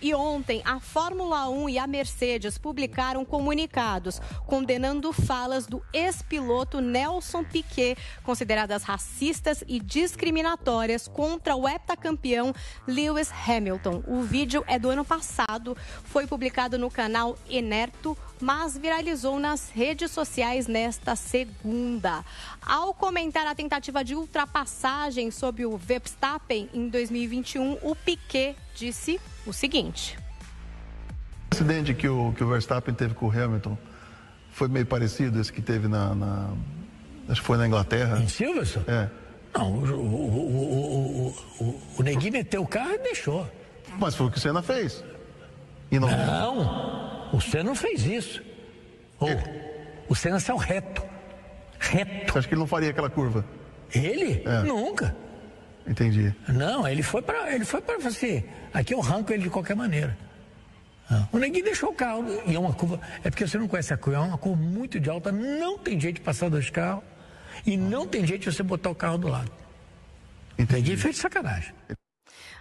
E ontem, a Fórmula 1 e a Mercedes publicaram comunicados condenando falas do ex-piloto Nelson Piquet, consideradas racistas e discriminatórias contra o heptacampeão Lewis Hamilton. O vídeo é do ano passado, foi publicado no canal Enerto mas viralizou nas redes sociais nesta segunda. Ao comentar a tentativa de ultrapassagem sobre o Verstappen em 2021, o Piquet disse o seguinte: O acidente que o, que o Verstappen teve com o Hamilton foi meio parecido esse que teve na, na acho que foi na Inglaterra. Em Silverson? É. Não, o, o, o, o, o Neguinho meteu o carro e deixou. Mas foi o que o Senna fez. E não. não. O Senna não fez isso. Ou, oh, o Senna saiu reto. Reto. Você acha que ele não faria aquela curva? Ele? É. Nunca. Entendi. Não, ele foi para ele foi para você. Assim, aqui eu arranco ele de qualquer maneira. Ah, o neguinho deixou o carro e é uma curva. É porque você não conhece a curva, é uma curva muito de alta, não tem jeito de passar dois carros e não tem jeito de você botar o carro do lado. Entendi. O neguinho fez de sacanagem.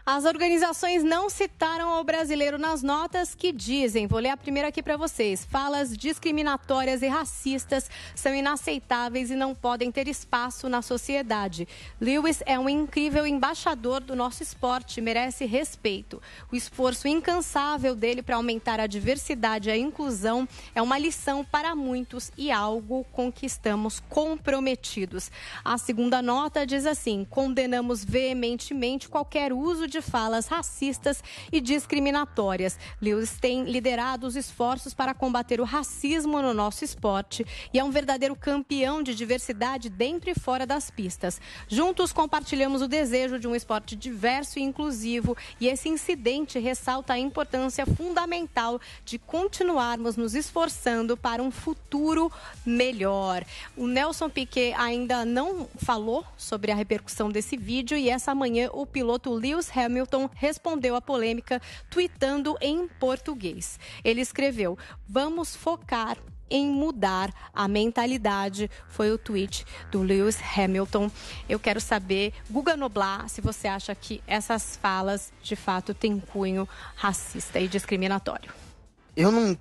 As organizações não citaram o brasileiro nas notas que dizem, vou ler a primeira aqui para vocês, falas discriminatórias e racistas são inaceitáveis e não podem ter espaço na sociedade. Lewis é um incrível embaixador do nosso esporte, merece respeito. O esforço incansável dele para aumentar a diversidade e a inclusão é uma lição para muitos e algo com que estamos comprometidos. A segunda nota diz assim: condenamos veementemente qualquer uso de de falas racistas e discriminatórias. Lewis tem liderado os esforços para combater o racismo no nosso esporte e é um verdadeiro campeão de diversidade dentro e fora das pistas. Juntos compartilhamos o desejo de um esporte diverso e inclusivo e esse incidente ressalta a importância fundamental de continuarmos nos esforçando para um futuro melhor. O Nelson Piquet ainda não falou sobre a repercussão desse vídeo e essa manhã o piloto Lewis Hamilton Hamilton respondeu à polêmica tweetando em português. Ele escreveu: Vamos focar em mudar a mentalidade. Foi o tweet do Lewis Hamilton. Eu quero saber, Guga Noblar, se você acha que essas falas de fato têm cunho racista e discriminatório. Eu não,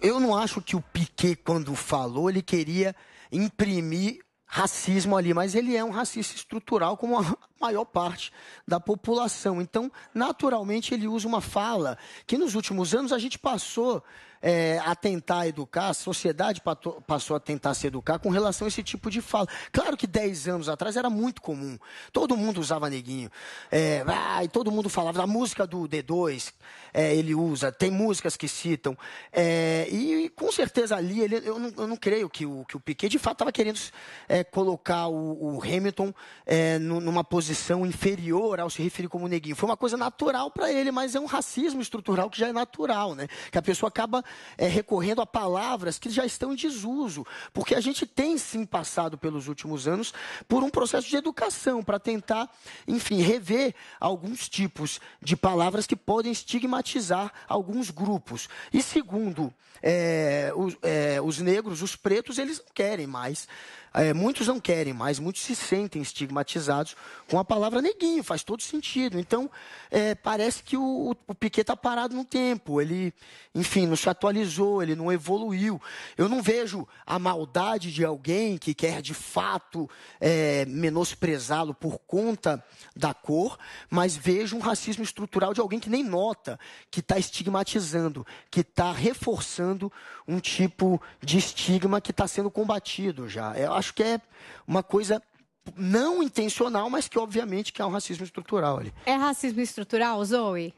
eu não acho que o Piquet, quando falou, ele queria imprimir racismo ali, mas ele é um racista estrutural, como a maior parte da população. Então, naturalmente, ele usa uma fala que nos últimos anos a gente passou é, a tentar educar, a sociedade passou a tentar se educar com relação a esse tipo de fala. Claro que 10 anos atrás era muito comum. Todo mundo usava neguinho. É, ah, e todo mundo falava da música do D2, é, ele usa, tem músicas que citam. É, e, e, com certeza ali, ele, eu, não, eu, não, creio que o, que o Piquet de fato estava querendo é, colocar o, o Hamilton é, numa posição inferior ao se referir como neguinho. Foi uma coisa natural para ele, mas é um racismo estrutural que já é natural, né? Que a pessoa acaba é, recorrendo a palavras que já estão em desuso, porque a gente tem sim passado pelos últimos anos por um processo de educação para tentar, enfim, rever alguns tipos de palavras que podem estigmatizar alguns grupos. E segundo é, os, é, os negros, os pretos, eles não querem mais é, muitos não querem mais, muitos se sentem estigmatizados com a palavra neguinho, faz todo sentido. Então, é, parece que o, o Piquet está parado no tempo, ele, enfim, não se atualizou, ele não evoluiu. Eu não vejo a maldade de alguém que quer de fato é, menosprezá-lo por conta da cor, mas vejo um racismo estrutural de alguém que nem nota, que está estigmatizando, que está reforçando um tipo de estigma que está sendo combatido já. É, acho que é uma coisa não intencional, mas que obviamente que é um racismo estrutural ali. É racismo estrutural, Zoe?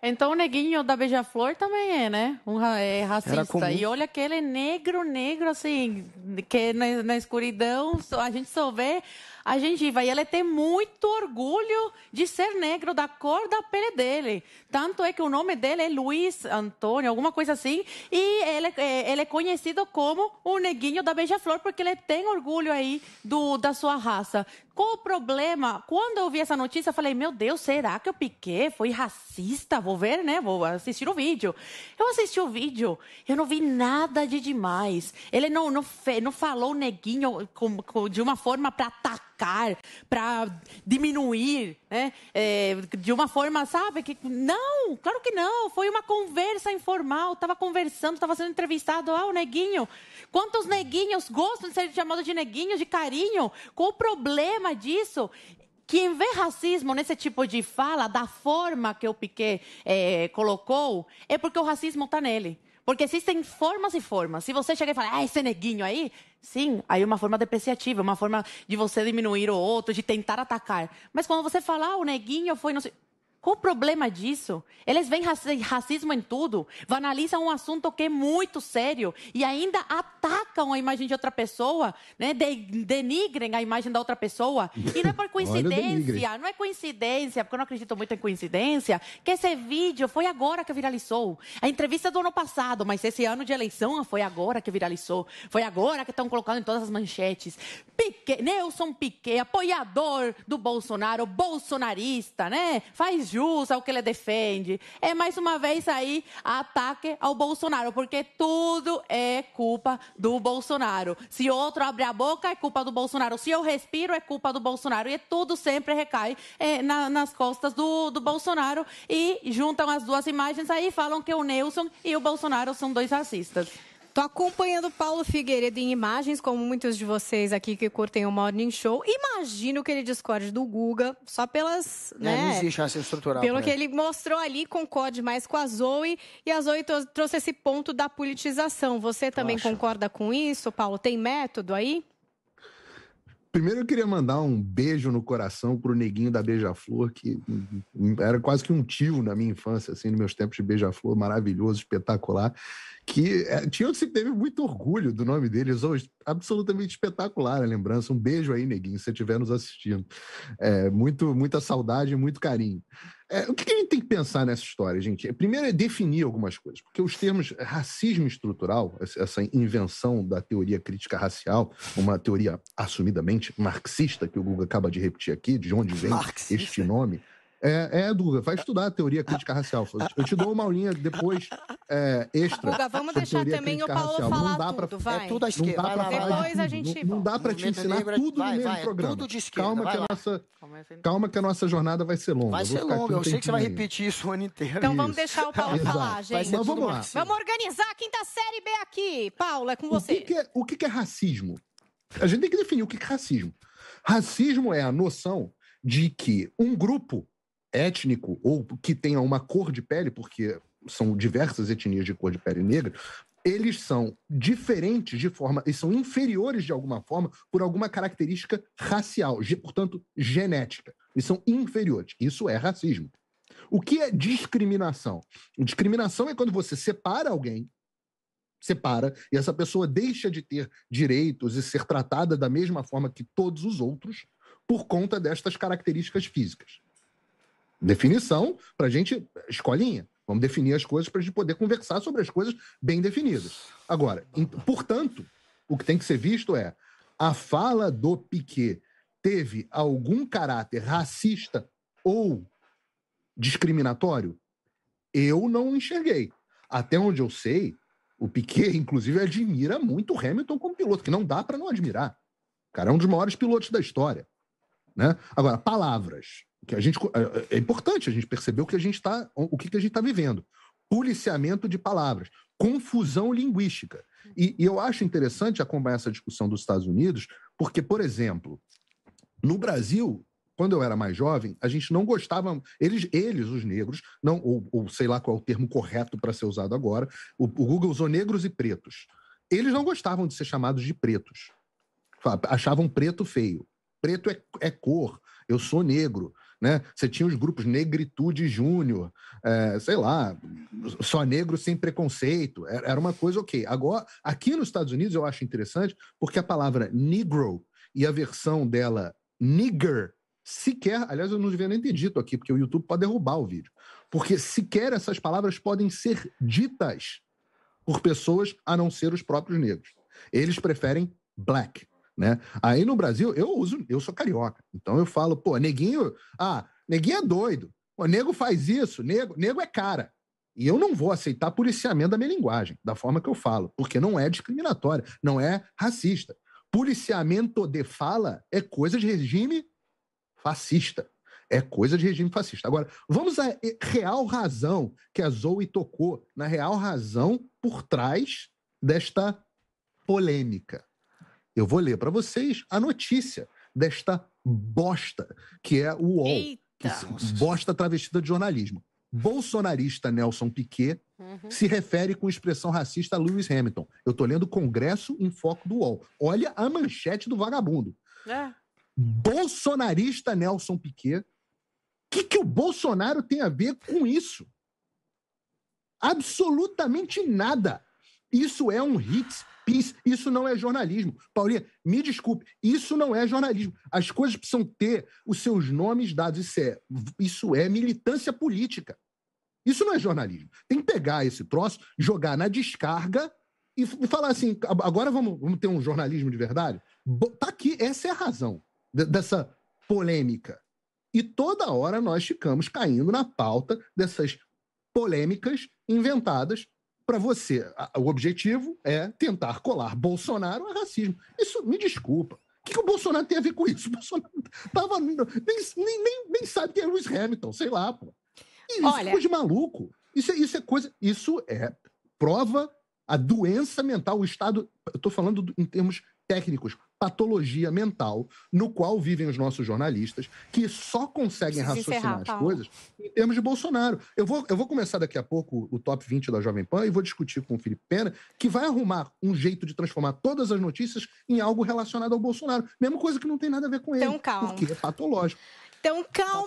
Então o neguinho da Beija-Flor também é, né? Um é racista. E olha que ele é negro, negro, assim, que na, na escuridão a gente só vê a gengiva. E ele tem muito orgulho de ser negro, da cor da pele dele. Tanto é que o nome dele é Luiz Antônio, alguma coisa assim. E ele, é, ele é conhecido como o neguinho da Beija-Flor, porque ele tem orgulho aí do, da sua raça. Qual o problema? Quando eu vi essa notícia, eu falei, meu Deus, será que o Piquet foi racista? Vou ver, né? Vou assistir o vídeo. Eu assisti o vídeo, eu não vi nada de demais. Ele não, não, fe, não falou neguinho com, com, de uma forma para atacar atacar, para diminuir, né? É, de uma forma, sabe? Que, não, claro que não. Foi uma conversa informal. Estava conversando, estava sendo entrevistado. Ah, o neguinho. Quantos neguinhos gostam de ser chamados de neguinho, de carinho? Qual o problema disso? quem vê racismo nesse tipo de fala, da forma que o Piquet é, colocou, é porque o racismo está nele. Porque existem formas e formas. Se você chegar e falar, ah, esse neguinho aí, sim, aí é uma forma depreciativa, uma forma de você diminuir o outro, de tentar atacar. Mas quando você falar, ah, o neguinho foi. Não sei... Qual o problema disso? Eles veem racismo em tudo, banalizam um assunto que é muito sério e ainda atacam a imagem de outra pessoa, né? De, denigrem a imagem da outra pessoa. E não é por coincidência, não é coincidência, porque eu não acredito muito em coincidência, que esse vídeo foi agora que viralizou. A entrevista do ano passado, mas esse ano de eleição foi agora que viralizou. Foi agora que estão colocando em todas as manchetes. Nelson Piquet, apoiador do Bolsonaro, bolsonarista, né? Faz faz jus ao que ele defende. É mais uma vez aí ataque ao Bolsonaro, porque tudo é culpa do Bolsonaro. Se outro abre a boca, é culpa do Bolsonaro. Se eu respiro, é culpa do Bolsonaro. E tudo sempre recai é, na, nas costas do, do Bolsonaro. E juntam as duas imagens aí e falam que o Nelson e o Bolsonaro são dois racistas. Estou acompanhando Paulo Figueiredo em imagens, como muitos de vocês aqui que curtem o Morning Show. Imagino que ele discorde do Guga, só pelas. É, né, não existe racismo estrutural. Pelo né? que ele mostrou ali, concorde mais com a Zoe. E a Zoe trouxe esse ponto da politização. Você também concorda com isso, Paulo? Tem método aí? Primeiro eu queria mandar um beijo no coração pro neguinho da Beija-Flor, que era quase que um tio na minha infância, assim, nos meus tempos de Beija-Flor, maravilhoso, espetacular, que é, tinha se teve muito orgulho do nome deles, hoje absolutamente espetacular a lembrança. Um beijo aí, neguinho, se estiver nos assistindo. É, muito, muita saudade e muito carinho. É, o que, que a gente tem que pensar nessa história, gente? Primeiro é definir algumas coisas, porque os termos racismo estrutural, essa invenção da teoria crítica racial, uma teoria assumidamente marxista, que o Google acaba de repetir aqui, de onde vem marxista. este nome, é, é, Duga, vai ah. estudar a teoria crítica racial. Eu te dou uma aulinha depois é, extra. Duga, vamos deixar também o Paulo racial. falar não dá pra, tudo, vai. É tudo à esquerda. Não dá pra, Depois a gente Não, não dá para te ensinar livre, é tudo vai, no mesmo vai, programa. É tudo de esquerda, calma, que a nossa, é calma que a nossa jornada vai ser longa. Vai ser longa, eu sei que você vai repetir isso o ano inteiro. Então vamos deixar o Paulo falar, gente. Mas vamos lá. Vamos organizar a quinta série B aqui. Paulo, é com você. O que, é, o que é racismo? A gente tem que definir o que é racismo. Racismo é a noção de que um grupo étnico ou que tenha uma cor de pele, porque são diversas etnias de cor de pele negra, eles são diferentes de forma, e são inferiores de alguma forma por alguma característica racial, portanto, genética. Eles são inferiores. Isso é racismo. O que é discriminação? Discriminação é quando você separa alguém, separa, e essa pessoa deixa de ter direitos e ser tratada da mesma forma que todos os outros por conta destas características físicas. Definição para a gente, escolinha. Vamos definir as coisas para a gente poder conversar sobre as coisas bem definidas. Agora, portanto, o que tem que ser visto é a fala do Piquet teve algum caráter racista ou discriminatório? Eu não enxerguei. Até onde eu sei, o Piquet, inclusive, admira muito o Hamilton como piloto, que não dá para não admirar. O cara é um dos maiores pilotos da história. Né? Agora, palavras que a gente é, é, é importante a gente perceber o que a gente está o que, que a gente está vivendo policiamento de palavras confusão linguística e, e, eu acho interessante acompanhar essa discussão dos Estados Unidos porque por exemplo no Brasil quando eu era mais jovem a gente não gostava eles eles os negros não ou, ou sei lá qual é o termo correto para ser usado agora o, o Google usou negros e pretos eles não gostavam de ser chamados de pretos achavam preto feio preto é, é cor eu sou negro né? Você tinha os grupos Negritude Júnior, é, sei lá, só negro sem preconceito. É, era uma coisa ok. Agora, aqui nos Estados Unidos eu acho interessante porque a palavra negro e a versão dela nigger sequer, aliás, eu não devia nem ter dito aqui, porque o YouTube pode derrubar o vídeo. Porque sequer essas palavras podem ser ditas por pessoas a não ser os próprios negros. Eles preferem black né? Aí no Brasil, eu uso, eu sou carioca. Então eu falo, pô, neguinho, ah, neguinho é doido. O nego faz isso, nego, nego é cara. E eu não vou aceitar policiamento da minha linguagem, da forma que eu falo, porque não é discriminatória, não é racista. Policiamento de fala é coisa de regime fascista. É coisa de regime fascista. Agora, vamos à real razão que a Zoe tocou, na real razão por trás desta polêmica. Eu vou ler para vocês a notícia desta bosta, que é o UOL. Eita. Bosta travestida de jornalismo. Bolsonarista Nelson Piquet uhum. se refere com expressão racista a Lewis Hamilton. Eu tô lendo Congresso em Foco do UOL. Olha a manchete do vagabundo. É. Bolsonarista Nelson Piquet. O que, que o Bolsonaro tem a ver com isso? Absolutamente nada. Isso é um hit isso não é jornalismo. Paulinha, me desculpe, isso não é jornalismo. As coisas precisam ter os seus nomes dados. Isso é, isso é militância política. Isso não é jornalismo. Tem que pegar esse troço, jogar na descarga e falar assim: agora vamos, vamos ter um jornalismo de verdade? Tá aqui, essa é a razão dessa polêmica. E toda hora nós ficamos caindo na pauta dessas polêmicas inventadas para você, o objetivo é tentar colar Bolsonaro a racismo. Isso, me desculpa. O que, que o Bolsonaro tem a ver com isso? O Bolsonaro tava, nem, nem, nem, nem sabe quem é Lewis Hamilton, sei lá, pô. Isso é Olha... é coisa de maluco. Isso é, isso é coisa. Isso é prova a doença mental, o estado. Eu tô falando em termos técnicos patologia mental no qual vivem os nossos jornalistas, que só conseguem Preciso raciocinar encerrar, as coisas em termos de Bolsonaro. Eu vou, eu vou começar daqui a pouco o top 20 da Jovem Pan e vou discutir com o Felipe Pena, que vai arrumar um jeito de transformar todas as notícias em algo relacionado ao Bolsonaro. Mesma coisa que não tem nada a ver com ele. Então, calma. Porque é patológico. Então, calma.